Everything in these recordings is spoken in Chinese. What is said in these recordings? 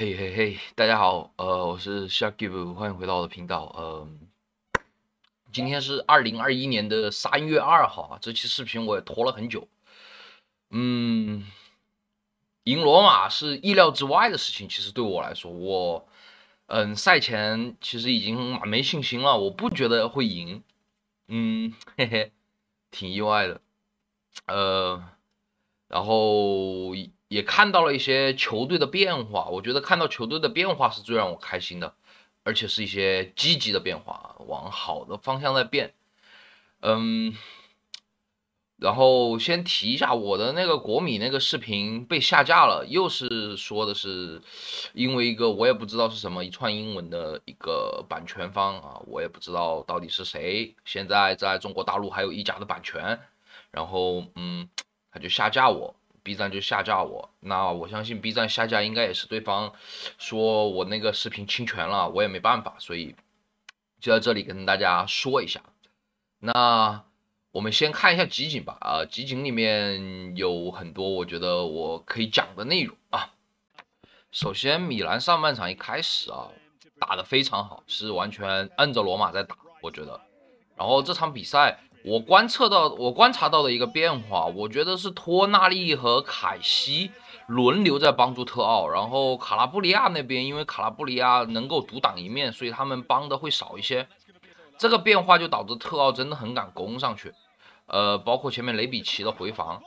嘿嘿嘿，大家好，呃，我是 s h a r k i e 欢迎回到我的频道。呃，今天是二零二一年的三月二号，啊，这期视频我也拖了很久。嗯，赢罗马是意料之外的事情，其实对我来说，我，嗯，赛前其实已经蛮没信心了，我不觉得会赢。嗯，嘿嘿，挺意外的。呃，然后。也看到了一些球队的变化，我觉得看到球队的变化是最让我开心的，而且是一些积极的变化，往好的方向在变。嗯，然后先提一下我的那个国米那个视频被下架了，又是说的是因为一个我也不知道是什么一串英文的一个版权方啊，我也不知道到底是谁，现在在中国大陆还有一家的版权，然后嗯，他就下架我。B 站就下架我，那我相信 B 站下架应该也是对方说我那个视频侵权了，我也没办法，所以就在这里跟大家说一下。那我们先看一下集锦吧，啊，集锦里面有很多我觉得我可以讲的内容啊。首先，米兰上半场一开始啊打的非常好，是完全摁着罗马在打，我觉得。然后这场比赛。我观测到，我观察到的一个变化，我觉得是托纳利和凯西轮流在帮助特奥，然后卡拉布里亚那边，因为卡拉布里亚能够独挡一面，所以他们帮的会少一些。这个变化就导致特奥真的很敢攻上去，呃，包括前面雷比奇的回防，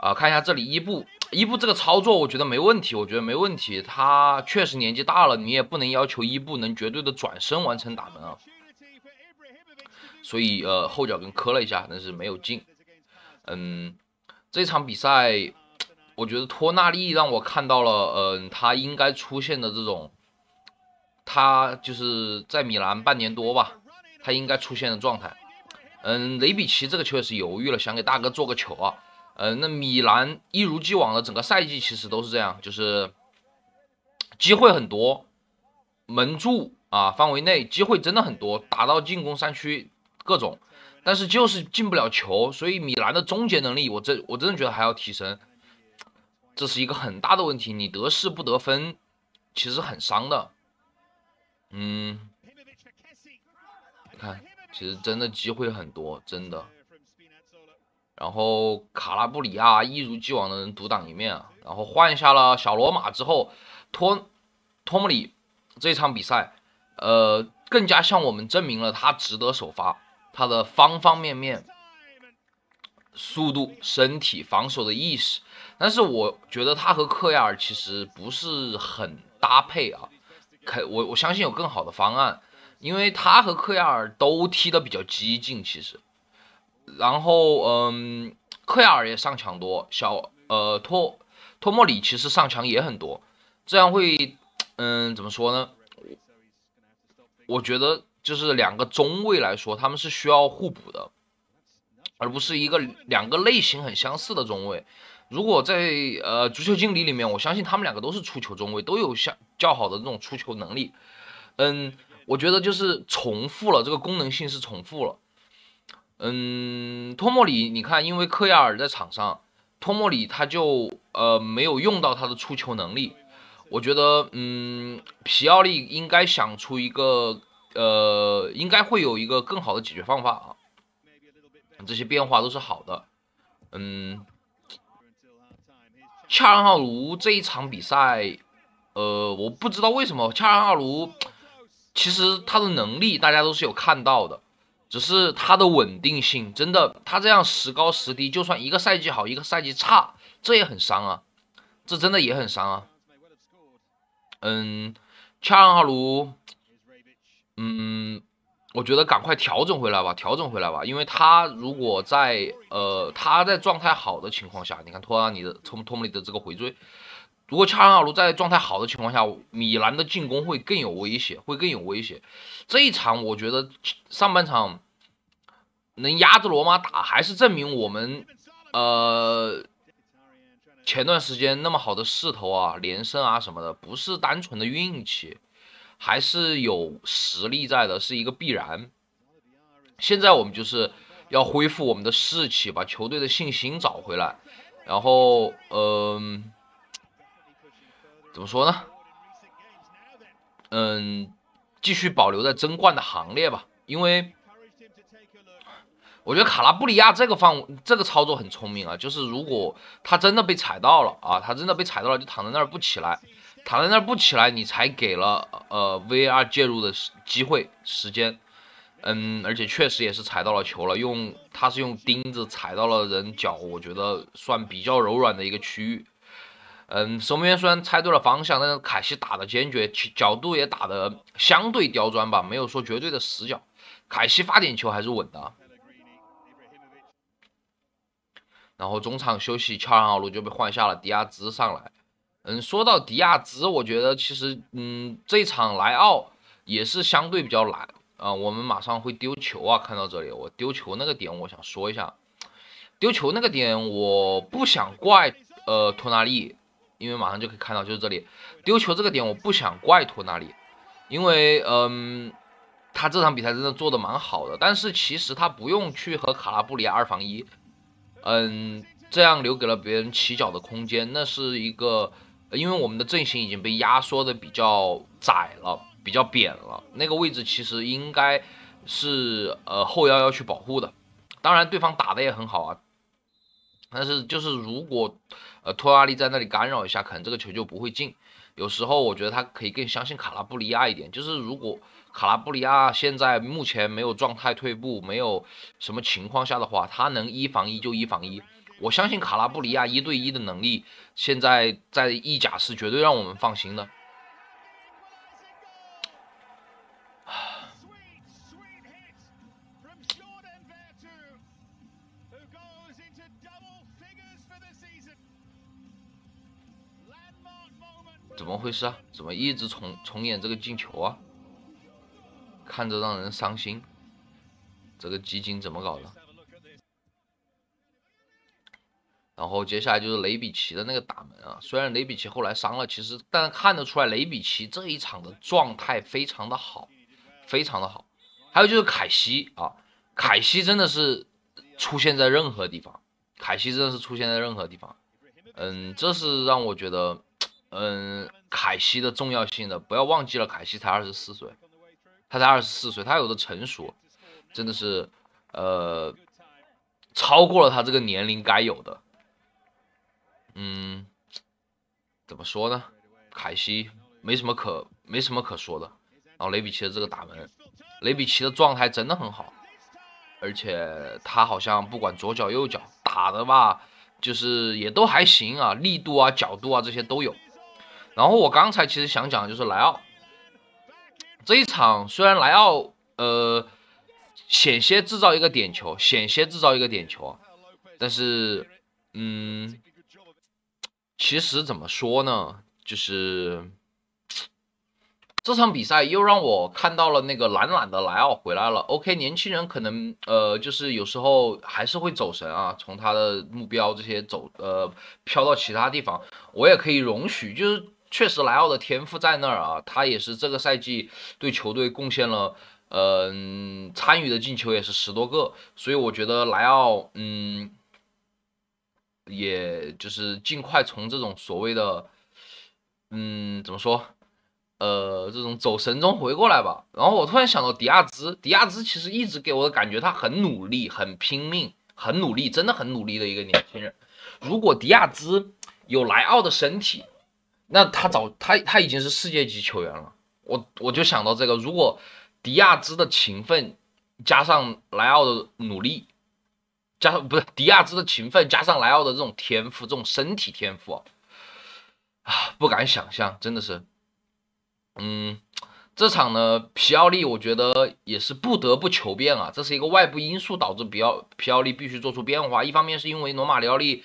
啊，看一下这里伊布伊布这个操作，我觉得没问题，我觉得没问题，他确实年纪大了，你也不能要求伊布能绝对的转身完成打门啊。所以呃，后脚跟磕了一下，但是没有进。嗯，这场比赛，我觉得托纳利让我看到了，嗯，他应该出现的这种，他就是在米兰半年多吧，他应该出现的状态。嗯，雷比奇这个确实犹豫了，想给大哥做个球啊。嗯，那米兰一如既往的整个赛季其实都是这样，就是机会很多，门柱啊范围内机会真的很多，打到进攻三区。各种，但是就是进不了球，所以米兰的终结能力，我真我真的觉得还要提升，这是一个很大的问题。你得势不得分，其实很伤的。嗯，你看，其实真的机会很多，真的。然后卡拉布里亚一如既往的能独当一面啊。然后换下了小罗马之后，托托姆里这场比赛，呃，更加向我们证明了他值得首发。他的方方面面，速度、身体、防守的意识，但是我觉得他和克亚尔其实不是很搭配啊。可我我相信有更好的方案，因为他和克亚尔都踢得比较激进，其实。然后，嗯，克亚尔也上墙多，小呃托托莫里其实上墙也很多，这样会，嗯，怎么说呢？我觉得。就是两个中卫来说，他们是需要互补的，而不是一个两个类型很相似的中卫。如果在呃足球经理里面，我相信他们两个都是出球中卫，都有相较好的这种出球能力。嗯，我觉得就是重复了，这个功能性是重复了。嗯，托莫里，你看，因为克亚尔在场上，托莫里他就呃没有用到他的出球能力。我觉得，嗯，皮奥利应该想出一个。呃，应该会有一个更好的解决方法啊。这些变化都是好的，嗯。恰尔哈卢这一场比赛，呃，我不知道为什么恰尔哈卢，其实他的能力大家都是有看到的，只是他的稳定性真的，他这样时高时低，就算一个赛季好，一个赛季差，这也很伤啊，这真的也很伤啊。嗯，恰尔哈卢嗯，我觉得赶快调整回来吧，调整回来吧，因为他如果在呃他在状态好的情况下，你看托马尼的托托姆里的这个回追，如果恰尔汗卢在状态好的情况下，米兰的进攻会更有威胁，会更有威胁。这一场我觉得上半场能压着罗马打，还是证明我们呃前段时间那么好的势头啊，连胜啊什么的，不是单纯的运气。还是有实力在的，是一个必然。现在我们就是要恢复我们的士气，把球队的信心找回来，然后，嗯，怎么说呢？嗯，继续保留在争冠的行列吧。因为我觉得卡拉布里亚这个方，这个操作很聪明啊。就是如果他真的被踩到了啊，他真的被踩到了，就躺在那儿不起来。躺在那儿不起来，你才给了呃 V R 介入的时机会时间，嗯，而且确实也是踩到了球了，用他是用钉子踩到了人脚，我觉得算比较柔软的一个区域，嗯，守门员虽然猜对了方向，但是凯西打的坚决，角度也打的相对刁钻吧，没有说绝对的死角，凯西发点球还是稳的。然后中场休息，恰尔奥卢就被换下了，迪亚兹上来。嗯，说到迪亚兹，我觉得其实，嗯，这场莱奥也是相对比较难啊。我们马上会丢球啊。看到这里，我丢球那个点，我想说一下，丢球那个点，我不想怪呃托纳利，因为马上就可以看到，就是这里丢球这个点，我不想怪托纳利，因为嗯，他这场比赛真的做的蛮好的，但是其实他不用去和卡拉布里亚二防一，嗯，这样留给了别人起脚的空间，那是一个。因为我们的阵型已经被压缩的比较窄了，比较扁了。那个位置其实应该是呃后腰要去保护的。当然，对方打的也很好啊。但是就是如果呃托拉利在那里干扰一下，可能这个球就不会进。有时候我觉得他可以更相信卡拉布里亚一点。就是如果卡拉布里亚现在目前没有状态退步，没有什么情况下的话，他能一防一就一防一。我相信卡拉布里亚一对一的能力，现在在意甲是绝对让我们放心的。怎么回事啊？怎么一直重重演这个进球啊？看着让人伤心。这个基金怎么搞的？然后接下来就是雷比奇的那个打门啊，虽然雷比奇后来伤了，其实但看得出来雷比奇这一场的状态非常的好，非常的好。还有就是凯西啊，凯西真的是出现在任何地方，凯西真的是出现在任何地方，嗯，这是让我觉得，嗯，凯西的重要性的，不要忘记了，凯西才二十四岁，他才二十四岁，他有的成熟，真的是，呃，超过了他这个年龄该有的。嗯，怎么说呢？凯西没什么可没什么可说的。然后雷比奇的这个打门，雷比奇的状态真的很好，而且他好像不管左脚右脚打的吧，就是也都还行啊，力度啊、角度啊这些都有。然后我刚才其实想讲的就是莱奥这一场，虽然莱奥呃险些制造一个点球，险些制造一个点球，但是嗯。其实怎么说呢，就是这场比赛又让我看到了那个懒懒的莱奥回来了。OK，年轻人可能呃，就是有时候还是会走神啊，从他的目标这些走呃飘到其他地方，我也可以容许。就是确实莱奥的天赋在那儿啊，他也是这个赛季对球队贡献了，嗯，参与的进球也是十多个，所以我觉得莱奥，嗯。也就是尽快从这种所谓的，嗯，怎么说，呃，这种走神中回过来吧。然后我突然想到迪亚兹，迪亚兹其实一直给我的感觉，他很努力，很拼命，很努力，真的很努力的一个年轻人。如果迪亚兹有莱奥的身体，那他早，他他已经是世界级球员了。我我就想到这个，如果迪亚兹的勤奋加上莱奥的努力。加上不是迪亚兹的勤奋，加上莱奥的这种天赋，这种身体天赋啊，啊，不敢想象，真的是，嗯，这场呢，皮奥利我觉得也是不得不求变啊，这是一个外部因素导致比奥皮奥利必须做出变化。一方面是因为罗马里奥利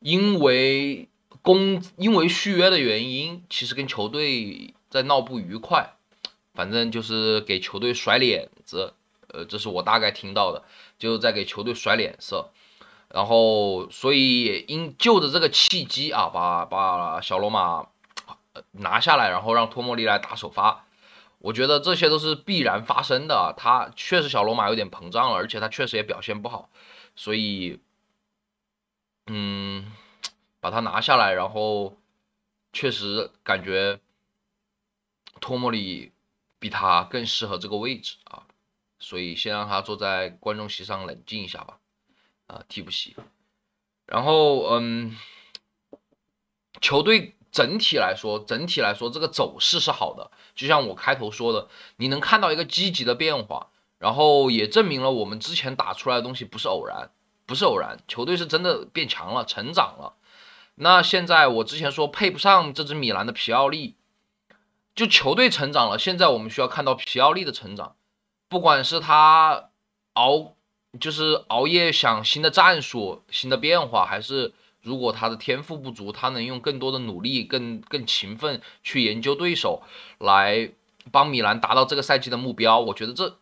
因为工因为续约的原因，其实跟球队在闹不愉快，反正就是给球队甩脸子，呃，这是我大概听到的。就在给球队甩脸色，然后所以也应就着这个契机啊，把把小罗马拿下来，然后让托莫利来打首发，我觉得这些都是必然发生的。他确实小罗马有点膨胀了，而且他确实也表现不好，所以，嗯，把他拿下来，然后确实感觉托莫里比他更适合这个位置啊。所以先让他坐在观众席上冷静一下吧，啊，替补席。然后，嗯，球队整体来说，整体来说这个走势是好的。就像我开头说的，你能看到一个积极的变化，然后也证明了我们之前打出来的东西不是偶然，不是偶然，球队是真的变强了，成长了。那现在我之前说配不上这支米兰的皮奥利，就球队成长了，现在我们需要看到皮奥利的成长。不管是他熬，就是熬夜想新的战术、新的变化，还是如果他的天赋不足，他能用更多的努力、更更勤奋去研究对手，来帮米兰达到这个赛季的目标。我觉得这，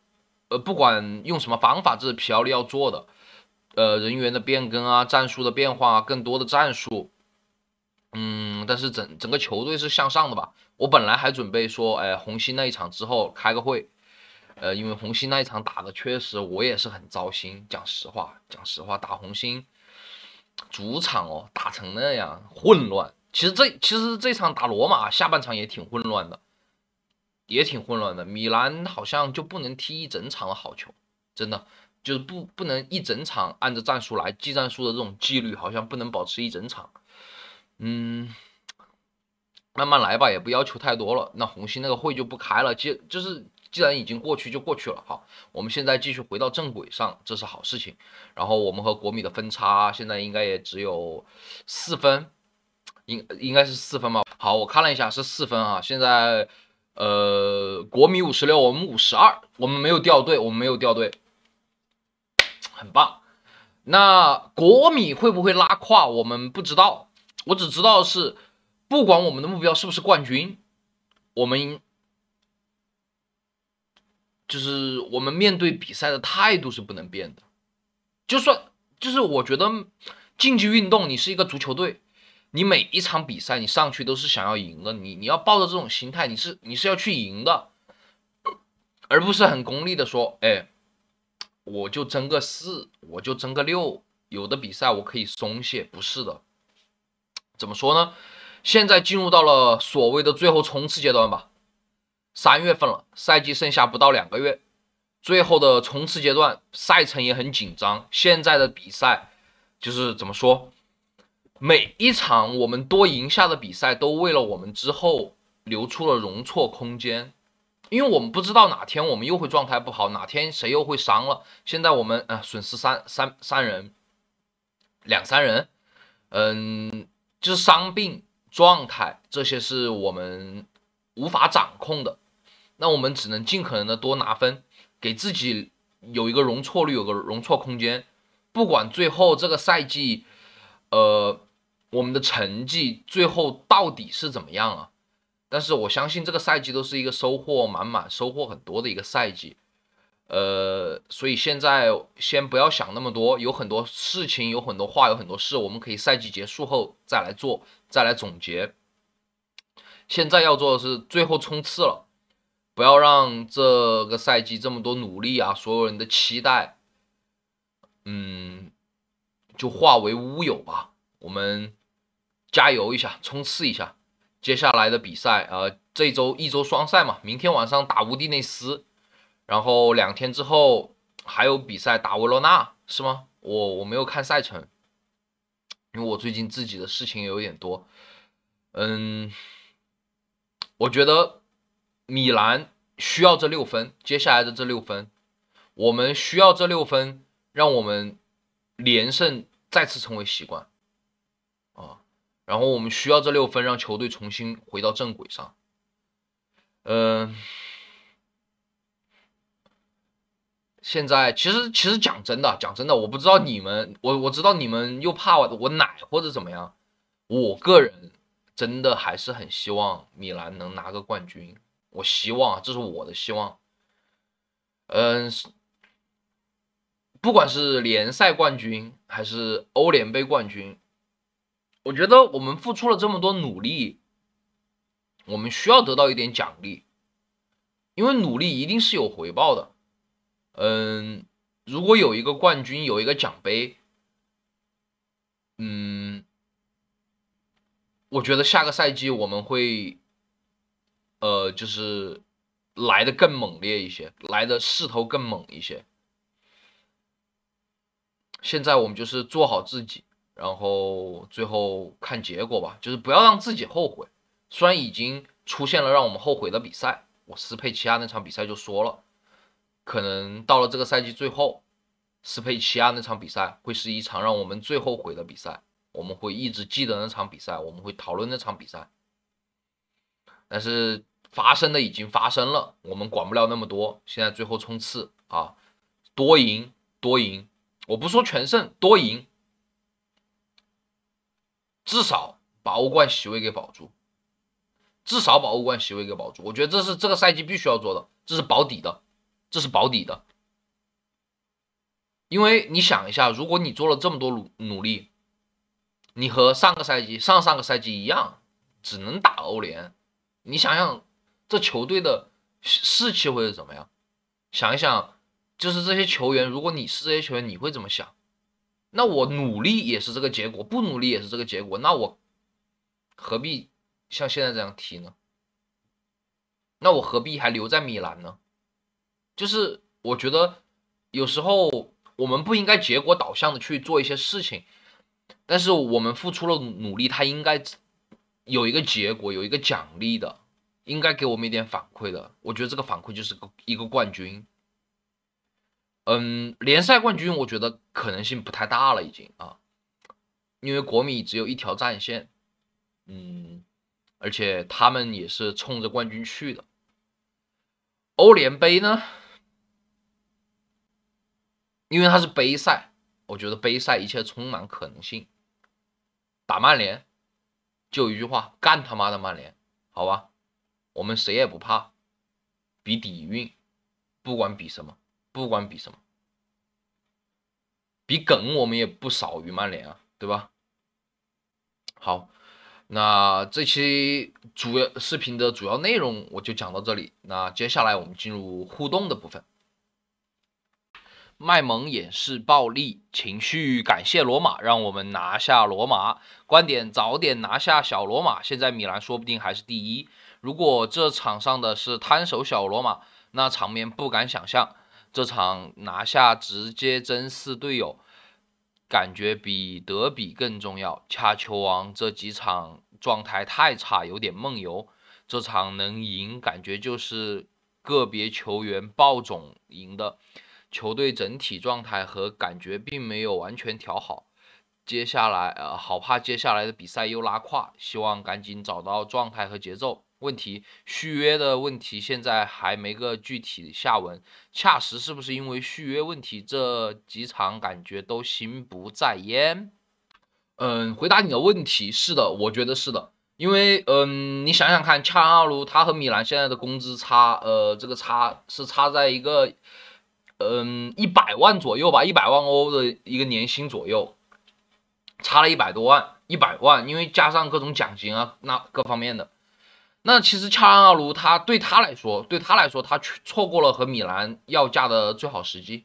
呃，不管用什么方法，这是皮奥利要做的。呃，人员的变更啊，战术的变化，更多的战术。嗯，但是整整个球队是向上的吧？我本来还准备说，哎，红星那一场之后开个会。呃，因为红星那一场打的确实我也是很糟心。讲实话，讲实话，打红星主场哦，打成那样混乱。其实这其实这场打罗马下半场也挺混乱的，也挺混乱的。米兰好像就不能踢一整场的好球，真的就是不不能一整场按着战术来记战术的这种纪律好像不能保持一整场。嗯，慢慢来吧，也不要求太多了。那红星那个会就不开了，其实就是。既然已经过去就过去了哈，我们现在继续回到正轨上，这是好事情。然后我们和国米的分差现在应该也只有四分，应应该是四分吧？好，我看了一下是四分啊。现在，呃，国米五十六，我们五十二，我们没有掉队，我们没有掉队，很棒。那国米会不会拉胯？我们不知道，我只知道是不管我们的目标是不是冠军，我们。就是我们面对比赛的态度是不能变的，就算就是我觉得竞技运动，你是一个足球队，你每一场比赛你上去都是想要赢的，你你要抱着这种心态，你是你是要去赢的，而不是很功利的说，哎，我就争个四，我就争个六，有的比赛我可以松懈，不是的，怎么说呢？现在进入到了所谓的最后冲刺阶段吧。三月份了，赛季剩下不到两个月，最后的冲刺阶段，赛程也很紧张。现在的比赛就是怎么说，每一场我们多赢下的比赛，都为了我们之后留出了容错空间。因为我们不知道哪天我们又会状态不好，哪天谁又会伤了。现在我们啊，损失三三三人，两三人，嗯，就是伤病、状态这些是我们。无法掌控的，那我们只能尽可能的多拿分，给自己有一个容错率，有个容错空间。不管最后这个赛季，呃，我们的成绩最后到底是怎么样啊？但是我相信这个赛季都是一个收获满满、收获很多的一个赛季。呃，所以现在先不要想那么多，有很多事情、有很多话、有很多事，我们可以赛季结束后再来做，再来总结。现在要做的是最后冲刺了，不要让这个赛季这么多努力啊，所有人的期待，嗯，就化为乌有吧。我们加油一下，冲刺一下。接下来的比赛啊，这周一周双赛嘛，明天晚上打乌迪内斯，然后两天之后还有比赛打维罗纳，是吗？我我没有看赛程，因为我最近自己的事情有点多，嗯。我觉得米兰需要这六分，接下来的这六分，我们需要这六分，让我们连胜再次成为习惯啊，然后我们需要这六分，让球队重新回到正轨上。嗯，现在其实其实讲真的，讲真的，我不知道你们，我我知道你们又怕我我奶或者怎么样，我个人。真的还是很希望米兰能拿个冠军。我希望，这是我的希望。嗯，不管是联赛冠军还是欧联杯冠军，我觉得我们付出了这么多努力，我们需要得到一点奖励，因为努力一定是有回报的。嗯，如果有一个冠军，有一个奖杯，嗯。我觉得下个赛季我们会，呃，就是来的更猛烈一些，来的势头更猛一些。现在我们就是做好自己，然后最后看结果吧，就是不要让自己后悔。虽然已经出现了让我们后悔的比赛，我斯佩齐亚那场比赛就说了，可能到了这个赛季最后，斯佩齐亚那场比赛会是一场让我们最后悔的比赛。我们会一直记得那场比赛，我们会讨论那场比赛。但是发生的已经发生了，我们管不了那么多。现在最后冲刺啊，多赢多赢，我不说全胜，多赢，至少把欧冠席位给保住，至少把欧冠席位给保住。我觉得这是这个赛季必须要做的，这是保底的，这是保底的。因为你想一下，如果你做了这么多努努力，你和上个赛季、上上个赛季一样，只能打欧联。你想想，这球队的士气会是怎么样？想一想，就是这些球员，如果你是这些球员，你会怎么想？那我努力也是这个结果，不努力也是这个结果，那我何必像现在这样踢呢？那我何必还留在米兰呢？就是我觉得，有时候我们不应该结果导向的去做一些事情。但是我们付出了努力，他应该有一个结果，有一个奖励的，应该给我们一点反馈的。我觉得这个反馈就是个一个冠军，嗯，联赛冠军我觉得可能性不太大了，已经啊，因为国米只有一条战线，嗯，而且他们也是冲着冠军去的。欧联杯呢，因为它是杯赛。我觉得杯赛一切充满可能性，打曼联就一句话，干他妈的曼联，好吧，我们谁也不怕，比底蕴，不管比什么，不管比什么，比梗我们也不少于曼联啊，对吧？好，那这期主要视频的主要内容我就讲到这里，那接下来我们进入互动的部分。卖萌掩饰暴力情绪，感谢罗马，让我们拿下罗马。观点：早点拿下小罗马，现在米兰说不定还是第一。如果这场上的是摊手小罗马，那场面不敢想象。这场拿下直接真四队友，感觉比德比更重要。恰球王这几场状态太差，有点梦游。这场能赢，感觉就是个别球员爆种赢的。球队整体状态和感觉并没有完全调好，接下来呃，好怕接下来的比赛又拉胯，希望赶紧找到状态和节奏。问题续约的问题现在还没个具体下文，恰时是不是因为续约问题这几场感觉都心不在焉？嗯，回答你的问题，是的，我觉得是的，因为嗯，你想想看，恰阿奥卢他和米兰现在的工资差，呃，这个差是差在一个。嗯，一百万左右吧，一百万欧的一个年薪左右，差了一百多万，一百万，因为加上各种奖金啊，那各方面的。那其实恰阿卢他对他来说，对他来说，他错过了和米兰要价的最好时机。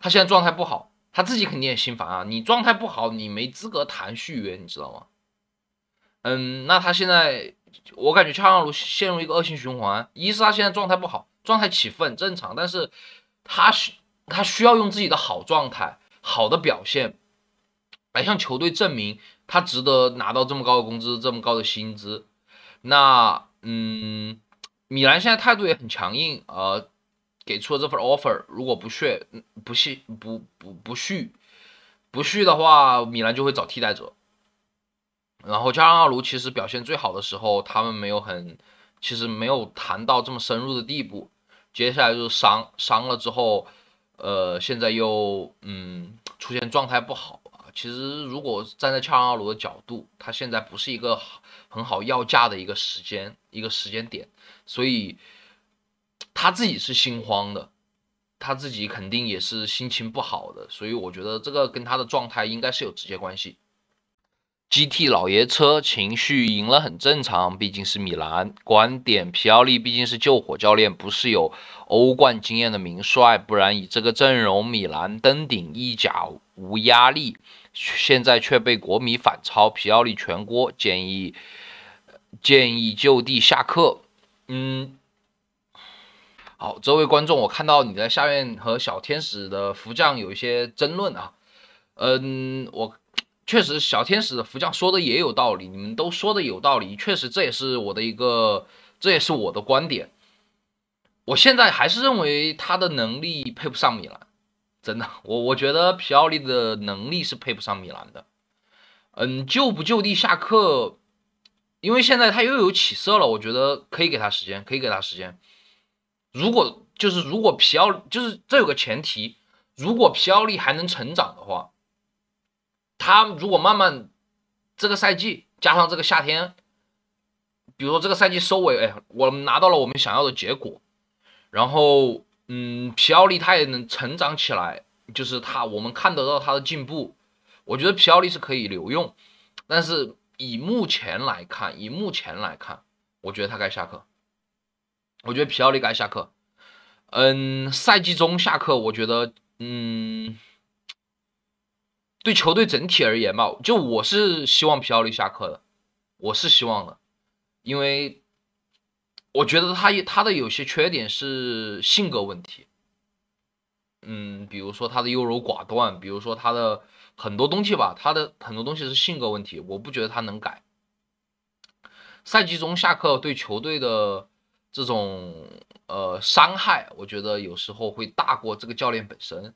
他现在状态不好，他自己肯定也心烦啊。你状态不好，你没资格谈续约，你知道吗？嗯，那他现在，我感觉恰阿卢陷入一个恶性循环，一是他现在状态不好，状态起伏很正常，但是。他需他需要用自己的好状态、好的表现，来向球队证明他值得拿到这么高的工资、这么高的薪资。那，嗯，米兰现在态度也很强硬，呃，给出了这份 offer，如果不续、不续、不不不续不续的话，米兰就会找替代者。然后加上阿卢，其实表现最好的时候，他们没有很，其实没有谈到这么深入的地步。接下来就是伤伤了之后，呃，现在又嗯出现状态不好啊。其实如果站在恰尔汗的角度，他现在不是一个很好要价的一个时间一个时间点，所以他自己是心慌的，他自己肯定也是心情不好的，所以我觉得这个跟他的状态应该是有直接关系。G T 老爷车情绪赢了很正常，毕竟是米兰观点。皮奥利毕竟是救火教练，不是有欧冠经验的名帅，不然以这个阵容，米兰登顶意甲无压力。现在却被国米反超，皮奥利全锅。建议建议就地下课。嗯，好，这位观众，我看到你在下面和小天使的福将有一些争论啊。嗯，我。确实，小天使的副将说的也有道理。你们都说的有道理，确实这也是我的一个，这也是我的观点。我现在还是认为他的能力配不上米兰，真的。我我觉得皮奥利的能力是配不上米兰的。嗯，就不就地下课，因为现在他又有起色了，我觉得可以给他时间，可以给他时间。如果就是如果皮奥就是这有个前提，如果皮奥利还能成长的话。他如果慢慢这个赛季加上这个夏天，比如说这个赛季收尾，哎，我们拿到了我们想要的结果，然后，嗯，皮奥利他也能成长起来，就是他我们看得到他的进步，我觉得皮奥利是可以留用，但是以目前来看，以目前来看，我觉得他该下课，我觉得皮奥利该下课，嗯，赛季中下课，我觉得，嗯。对球队整体而言吧，就我是希望皮奥利下课的，我是希望的，因为我觉得他他的有些缺点是性格问题，嗯，比如说他的优柔寡断，比如说他的很多东西吧，他的很多东西是性格问题，我不觉得他能改。赛季中下课对球队的这种呃伤害，我觉得有时候会大过这个教练本身。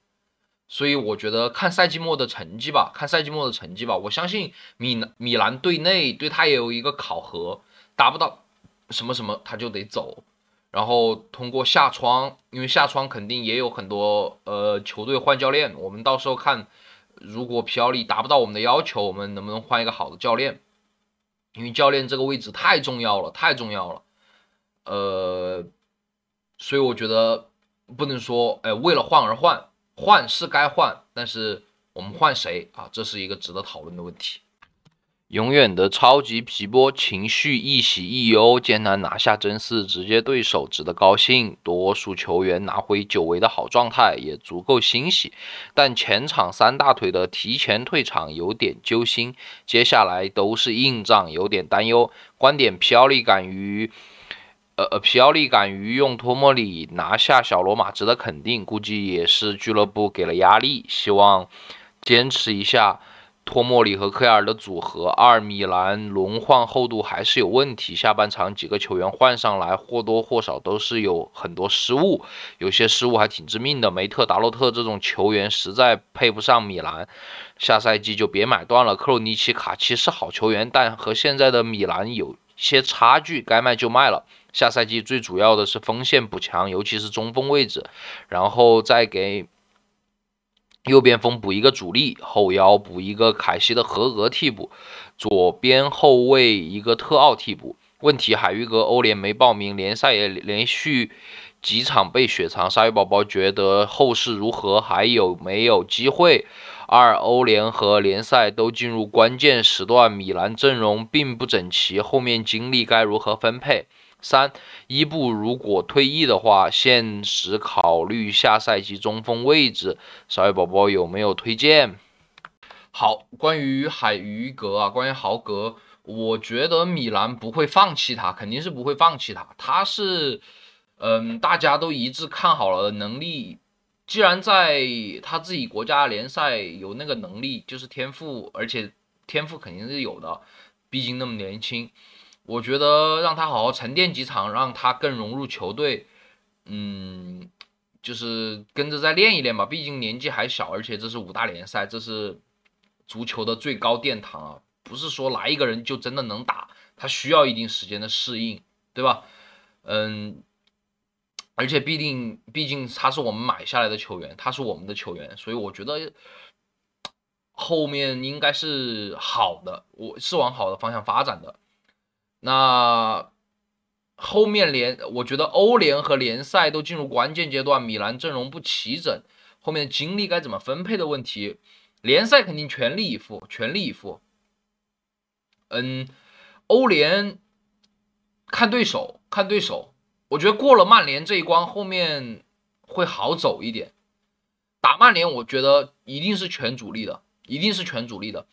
所以我觉得看赛季末的成绩吧，看赛季末的成绩吧。我相信米米兰队内对他也有一个考核，达不到什么什么他就得走。然后通过下窗，因为下窗肯定也有很多呃球队换教练。我们到时候看，如果皮奥利达不到我们的要求，我们能不能换一个好的教练？因为教练这个位置太重要了，太重要了。呃，所以我觉得不能说哎为了换而换。换是该换，但是我们换谁啊？这是一个值得讨论的问题。永远的超级皮波，情绪一喜一忧，艰难拿下真四直接对手，值得高兴。多数球员拿回久违的好状态，也足够欣喜。但前场三大腿的提前退场有点揪心，接下来都是硬仗，有点担忧。观点：飘离感于。呃呃，皮奥利敢于用托莫里拿下小罗马，值得肯定。估计也是俱乐部给了压力，希望坚持一下托莫里和科亚尔的组合。二米兰轮换厚度还是有问题，下半场几个球员换上来，或多或少都是有很多失误，有些失误还挺致命的。梅特达洛特这种球员实在配不上米兰，下赛季就别买断了。克鲁尼奇卡其实好球员，但和现在的米兰有些差距，该卖就卖了。下赛季最主要的是锋线补强，尤其是中锋位置，然后再给右边锋补一个主力，后腰补一个凯西的合格替补，左边后卫一个特奥替补。问题：海鱼哥欧联没报名，联赛也连续几场被雪藏。鲨鱼宝宝觉得后事如何？还有没有机会？二欧联和联赛都进入关键时段，米兰阵容并不整齐，后面精力该如何分配？三伊布如果退役的话，现实考虑下赛季中锋位置，小野宝宝有没有推荐？好，关于海鱼格啊，关于豪格，我觉得米兰不会放弃他，肯定是不会放弃他。他是，嗯，大家都一致看好了能力。既然在他自己国家联赛有那个能力，就是天赋，而且天赋肯定是有的，毕竟那么年轻。我觉得让他好好沉淀几场，让他更融入球队，嗯，就是跟着再练一练吧。毕竟年纪还小，而且这是五大联赛，这是足球的最高殿堂啊！不是说来一个人就真的能打，他需要一定时间的适应，对吧？嗯，而且毕竟毕竟他是我们买下来的球员，他是我们的球员，所以我觉得后面应该是好的，我是往好的方向发展的。那后面联，我觉得欧联和联赛都进入关键阶段，米兰阵容不齐整，后面的精力该怎么分配的问题，联赛肯定全力以赴，全力以赴。嗯，欧联看对手，看对手，我觉得过了曼联这一关，后面会好走一点。打曼联，我觉得一定是全主力的，一定是全主力的，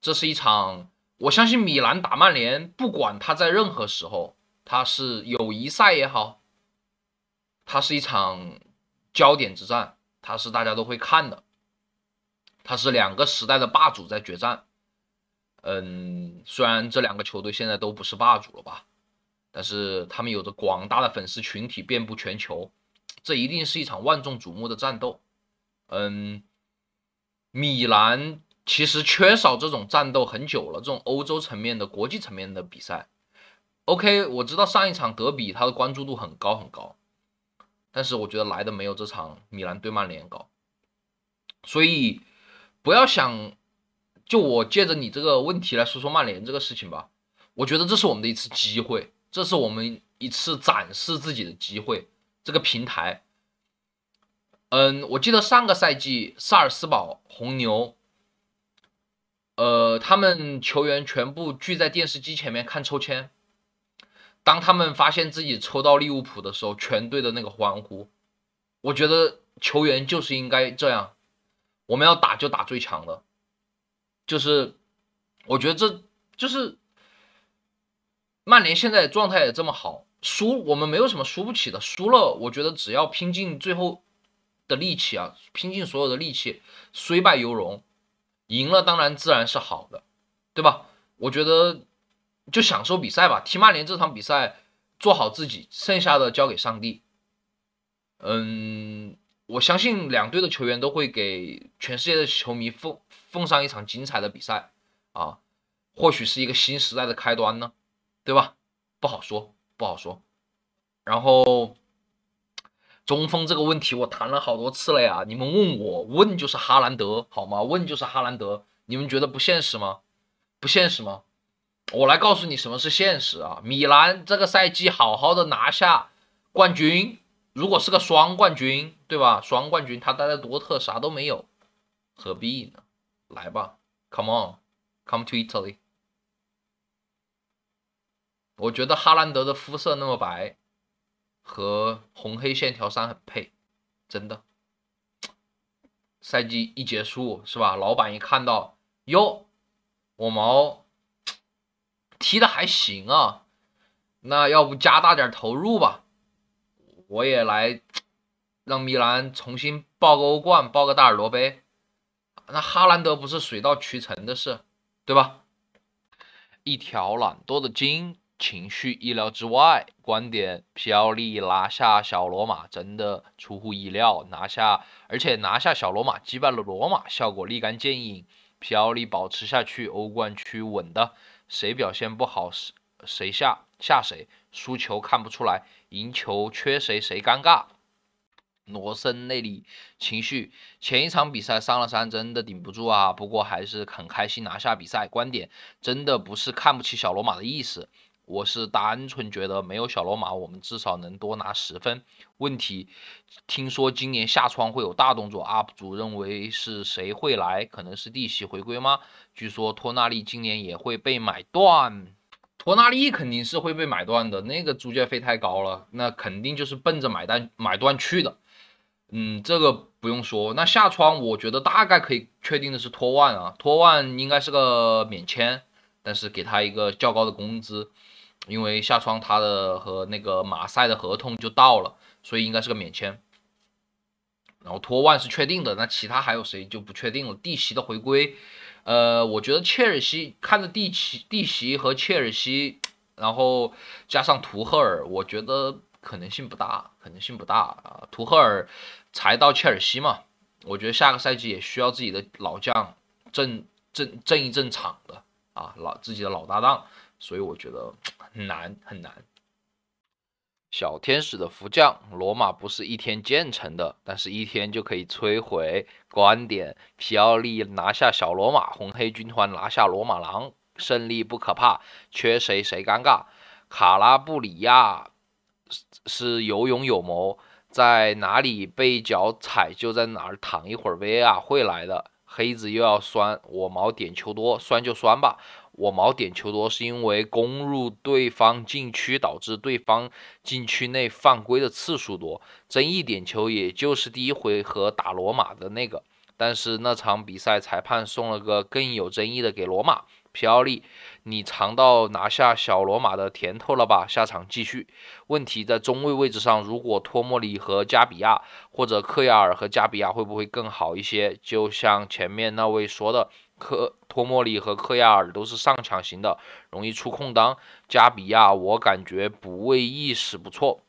这是一场。我相信米兰打曼联，不管他在任何时候，他是友谊赛也好，他是一场焦点之战，他是大家都会看的，他是两个时代的霸主在决战。嗯，虽然这两个球队现在都不是霸主了吧，但是他们有着广大的粉丝群体遍布全球，这一定是一场万众瞩目的战斗。嗯，米兰。其实缺少这种战斗很久了，这种欧洲层面的、国际层面的比赛。OK，我知道上一场德比他的关注度很高很高，但是我觉得来的没有这场米兰对曼联高。所以，不要想，就我借着你这个问题来说说曼联这个事情吧。我觉得这是我们的一次机会，这是我们一次展示自己的机会，这个平台。嗯，我记得上个赛季萨尔斯堡红牛。呃，他们球员全部聚在电视机前面看抽签。当他们发现自己抽到利物浦的时候，全队的那个欢呼。我觉得球员就是应该这样，我们要打就打最强的。就是，我觉得这就是曼联现在状态也这么好，输我们没有什么输不起的。输了，我觉得只要拼尽最后的力气啊，拼尽所有的力气，虽败犹荣。赢了当然自然是好的，对吧？我觉得就享受比赛吧。踢曼联这场比赛，做好自己，剩下的交给上帝。嗯，我相信两队的球员都会给全世界的球迷奉奉上一场精彩的比赛啊！或许是一个新时代的开端呢，对吧？不好说，不好说。然后。中锋这个问题我谈了好多次了呀，你们问我问就是哈兰德好吗？问就是哈兰德，你们觉得不现实吗？不现实吗？我来告诉你什么是现实啊！米兰这个赛季好好的拿下冠军，如果是个双冠军，对吧？双冠军，他待在多特啥都没有，何必呢？来吧，Come on，Come to Italy。我觉得哈兰德的肤色那么白。和红黑线条衫很配，真的。赛季一结束是吧？老板一看到，哟，我毛踢的还行啊，那要不加大点投入吧？我也来让米兰重新抱个欧冠，抱个大耳朵杯。那哈兰德不是水到渠成的事，对吧？一条懒惰的筋情绪意料之外，观点：皮奥利拿下小罗马真的出乎意料，拿下而且拿下小罗马击败了罗马，效果立竿见影。皮奥利保持下去，欧冠区稳的。谁表现不好，谁下下谁。输球看不出来，赢球缺谁谁尴尬。罗森那里情绪，前一场比赛伤了伤，真的顶不住啊。不过还是很开心拿下比赛。观点真的不是看不起小罗马的意思。我是单纯觉得没有小罗马，我们至少能多拿十分。问题，听说今年下窗会有大动作，UP 主认为是谁会来？可能是弟媳回归吗？据说托纳利今年也会被买断，托纳利肯定是会被买断的，那个租借费太高了，那肯定就是奔着买单买断去的。嗯，这个不用说。那下窗，我觉得大概可以确定的是托万啊，托万应该是个免签，但是给他一个较高的工资。因为夏窗他的和那个马赛的合同就到了，所以应该是个免签。然后托万是确定的，那其他还有谁就不确定了。蒂奇的回归，呃，我觉得切尔西看着蒂奇、蒂奇和切尔西，然后加上图赫尔，我觉得可能性不大，可能性不大啊。图赫尔才到切尔西嘛，我觉得下个赛季也需要自己的老将镇镇镇一镇场的啊，老自己的老搭档，所以我觉得。很难很难。小天使的福将，罗马不是一天建成的，但是一天就可以摧毁。观点：皮奥利拿下小罗马，红黑军团拿下罗马狼，胜利不可怕，缺谁谁尴尬。卡拉布里亚是有勇有谋，在哪里被脚踩就在哪儿躺一会儿，VAR 会来的。黑子又要酸，我毛点球多酸就酸吧。我毛点球多是因为攻入对方禁区导致对方禁区内犯规的次数多，争议点球也就是第一回合打罗马的那个，但是那场比赛裁判送了个更有争议的给罗马。皮奥利，你尝到拿下小罗马的甜头了吧？下场继续。问题在中卫位置上，如果托莫里和加比亚，或者克亚尔和加比亚会不会更好一些？就像前面那位说的。科托莫里和科亚尔都是上抢型的，容易出空档。加比亚，我感觉补位意识不错。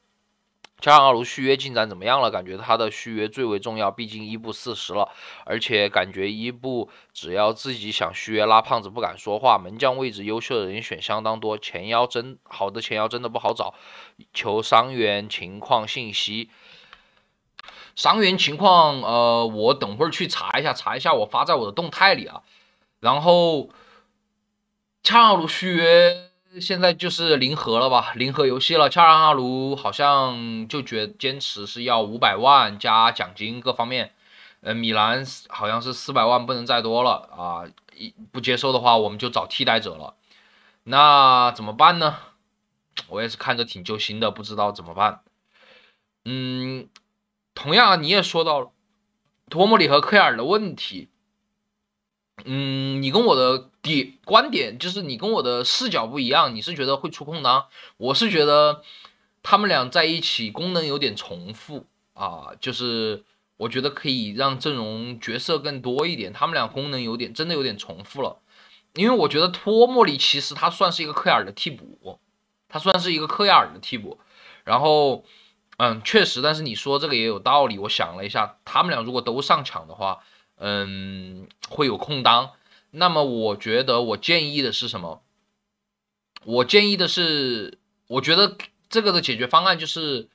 加上阿卢续约进展怎么样了？感觉他的续约最为重要，毕竟伊布四十了，而且感觉伊布只要自己想续约，拉胖子不敢说话。门将位置优秀的人选相当多，前腰真好的前腰真的不好找。求伤员情况信息。伤员情况，呃，我等会儿去查一下，查一下我发在我的动态里啊。然后，恰尔续约现在就是零和了吧？零和游戏了。恰尔汗努好像就觉坚持是要五百万加奖金各方面，呃，米兰好像是四百万不能再多了啊，一不接受的话我们就找替代者了。那怎么办呢？我也是看着挺揪心的，不知道怎么办。嗯，同样你也说到托莫里和科亚尔的问题。嗯，你跟我的点观点就是你跟我的视角不一样，你是觉得会出空当，我是觉得他们俩在一起功能有点重复啊，就是我觉得可以让阵容角色更多一点，他们俩功能有点真的有点重复了，因为我觉得托莫里其实他算是一个科尔的替补，他算是一个科尔的替补，然后嗯，确实，但是你说这个也有道理，我想了一下，他们俩如果都上抢的话。嗯，会有空当。那么，我觉得我建议的是什么？我建议的是，我觉得这个的解决方案就是，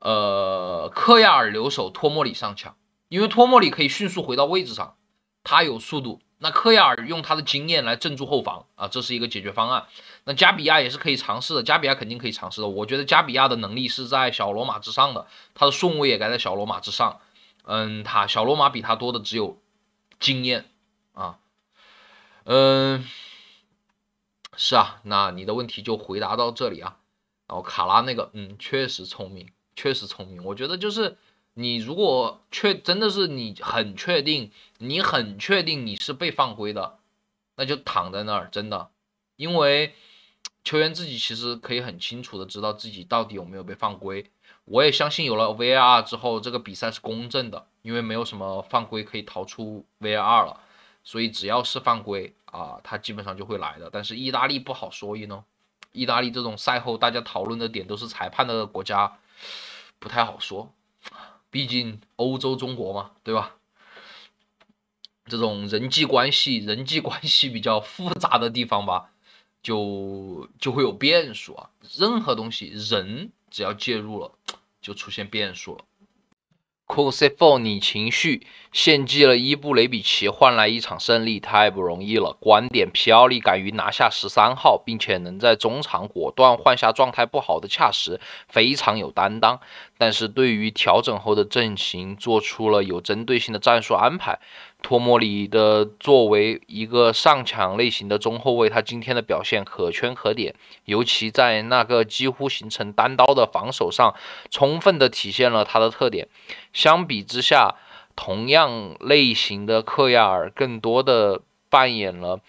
呃，科亚尔留守，托莫里上抢，因为托莫里可以迅速回到位置上，他有速度。那科亚尔用他的经验来镇住后防啊，这是一个解决方案。那加比亚也是可以尝试的，加比亚肯定可以尝试的。我觉得加比亚的能力是在小罗马之上的，他的顺位也该在小罗马之上。嗯，他小罗马比他多的只有经验啊，嗯，是啊，那你的问题就回答到这里啊。然后卡拉那个，嗯，确实聪明，确实聪明。我觉得就是你如果确真的是你很确定，你很确定你是被犯规的，那就躺在那儿，真的，因为球员自己其实可以很清楚的知道自己到底有没有被犯规。我也相信有了 VAR 之后，这个比赛是公正的，因为没有什么犯规可以逃出 VAR 了，所以只要是犯规啊，他基本上就会来的。但是意大利不好说，一呢，意大利这种赛后大家讨论的点都是裁判的国家，不太好说。毕竟欧洲、中国嘛，对吧？这种人际关系、人际关系比较复杂的地方吧，就就会有变数啊。任何东西，人只要介入了。就出现变数了。Cousin f o n e 你情绪献祭了伊布雷比奇，换来一场胜利，太不容易了。观点：皮奥利敢于拿下十三号，并且能在中场果断换下状态不好的恰什，非常有担当。但是对于调整后的阵型做出了有针对性的战术安排。托莫里的作为一个上抢类型的中后卫，他今天的表现可圈可点，尤其在那个几乎形成单刀的防守上，充分的体现了他的特点。相比之下，同样类型的克亚尔更多的扮演了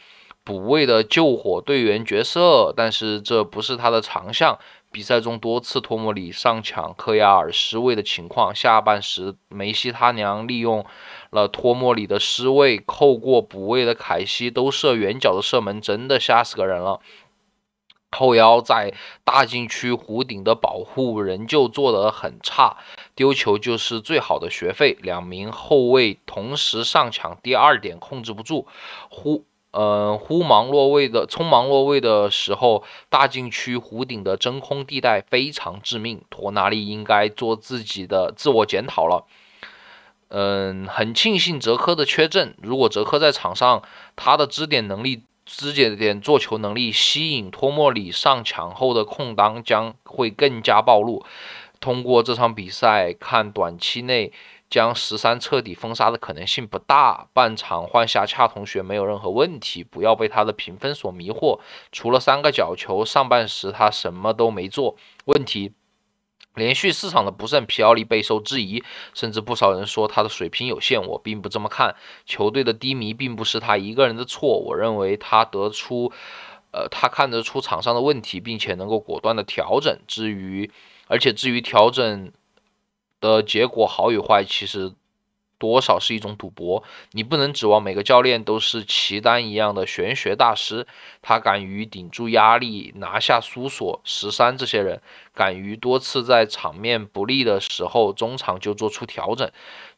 补位的救火队员角色，但是这不是他的长项。比赛中多次托莫里上抢克亚尔失位的情况，下半时梅西他娘利用了托莫里的失位，扣过补位的凯西都射远角的射门，真的吓死个人了。后腰在大禁区弧顶的保护仍旧做得很差，丢球就是最好的学费。两名后卫同时上抢，第二点控制不住弧。嗯，忽忙落位的匆忙落位的时候，大禁区弧顶的真空地带非常致命。托纳利应该做自己的自我检讨了。嗯，很庆幸哲科的缺阵，如果哲科在场上，他的支点能力、支点做球能力、吸引托莫里上墙后的空当将会更加暴露。通过这场比赛看，短期内。将十三彻底封杀的可能性不大。半场换下恰同学没有任何问题，不要被他的评分所迷惑。除了三个角球，上半时他什么都没做。问题连续四场的不胜，皮奥利备受质疑，甚至不少人说他的水平有限。我并不这么看，球队的低迷并不是他一个人的错。我认为他得出，呃，他看得出场上的问题，并且能够果断的调整。至于，而且至于调整。的结果好与坏，其实多少是一种赌博。你不能指望每个教练都是齐丹一样的玄学大师，他敢于顶住压力拿下苏索、十三这些人，敢于多次在场面不利的时候中场就做出调整，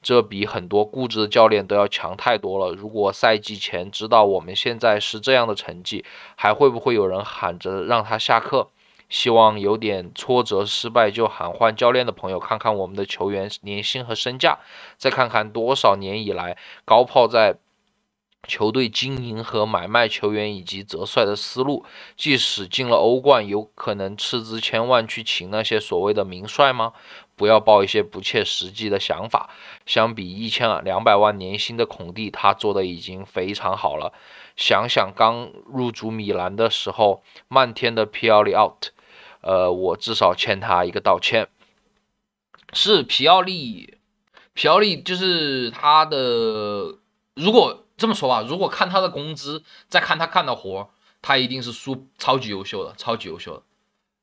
这比很多固执的教练都要强太多了。如果赛季前知道我们现在是这样的成绩，还会不会有人喊着让他下课？希望有点挫折失败就喊换教练的朋友，看看我们的球员年薪和身价，再看看多少年以来高炮在球队经营和买卖球员以及择帅的思路。即使进了欧冠，有可能斥资千万去请那些所谓的名帅吗？不要抱一些不切实际的想法。相比一千两百万年薪的孔蒂，他做的已经非常好了。想想刚入主米兰的时候，漫天的皮奥利 out。呃，我至少欠他一个道歉。是皮奥利，皮奥利就是他的。如果这么说吧，如果看他的工资，再看他干的活，他一定是输超级优秀的，超级优秀的。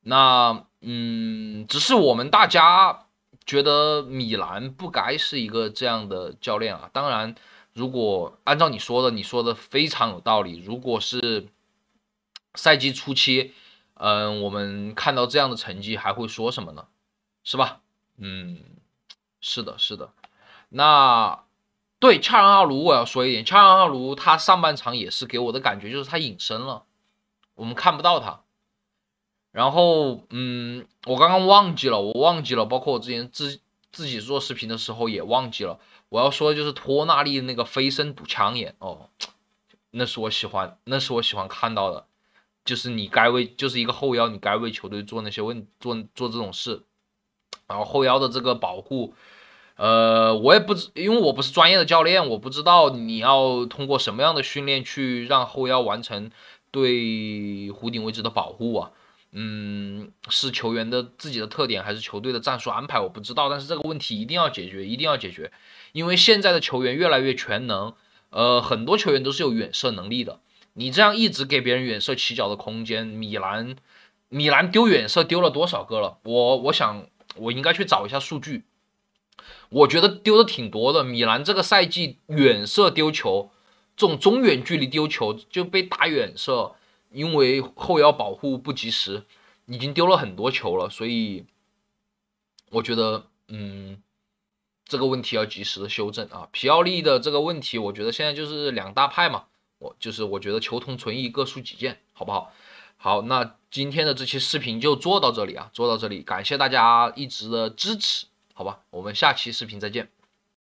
那嗯，只是我们大家觉得米兰不该是一个这样的教练啊。当然，如果按照你说的，你说的非常有道理。如果是赛季初期。嗯，我们看到这样的成绩还会说什么呢？是吧？嗯，是的，是的。那对恰尔哈卢，我要说一点，恰尔哈卢他上半场也是给我的感觉就是他隐身了，我们看不到他。然后，嗯，我刚刚忘记了，我忘记了，包括我之前自自己做视频的时候也忘记了。我要说的就是托纳利那个飞身堵枪眼，哦，那是我喜欢，那是我喜欢看到的。就是你该为，就是一个后腰，你该为球队做那些问做做这种事，然后后腰的这个保护，呃，我也不知，因为我不是专业的教练，我不知道你要通过什么样的训练去让后腰完成对弧顶位置的保护啊，嗯，是球员的自己的特点，还是球队的战术安排，我不知道，但是这个问题一定要解决，一定要解决，因为现在的球员越来越全能，呃，很多球员都是有远射能力的。你这样一直给别人远射起脚的空间，米兰，米兰丢远射丢了多少个了？我我想我应该去找一下数据，我觉得丢的挺多的。米兰这个赛季远射丢球，这种中远距离丢球就被打远射，因为后腰保护不及时，已经丢了很多球了。所以我觉得，嗯，这个问题要及时的修正啊。皮奥利的这个问题，我觉得现在就是两大派嘛。我就是我觉得求同存异，各抒己见，好不好？好，那今天的这期视频就做到这里啊，做到这里，感谢大家一直的支持，好吧？我们下期视频再见。